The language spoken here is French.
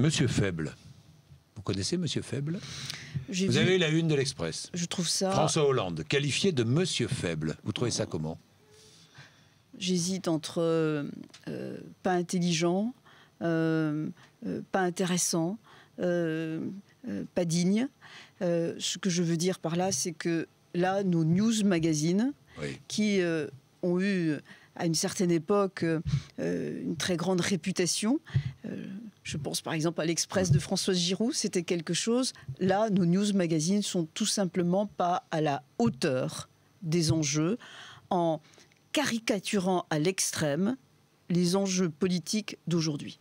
Monsieur Faible. Vous connaissez Monsieur Faible Vous avez la une de l'Express. Je trouve ça. François Hollande, qualifié de Monsieur Faible. Vous trouvez ça comment J'hésite entre euh, euh, pas intelligent, euh, pas intéressant, pas digne. ce que je veux dire par là, c'est que là, nos news magazines, qui ont eu à une certaine époque une très grande réputation, je pense par exemple à l'Express de Françoise Giroud, c'était quelque chose. Là, nos news magazines sont tout simplement pas à la hauteur des enjeux en caricaturant à l'extrême les enjeux politiques d'aujourd'hui.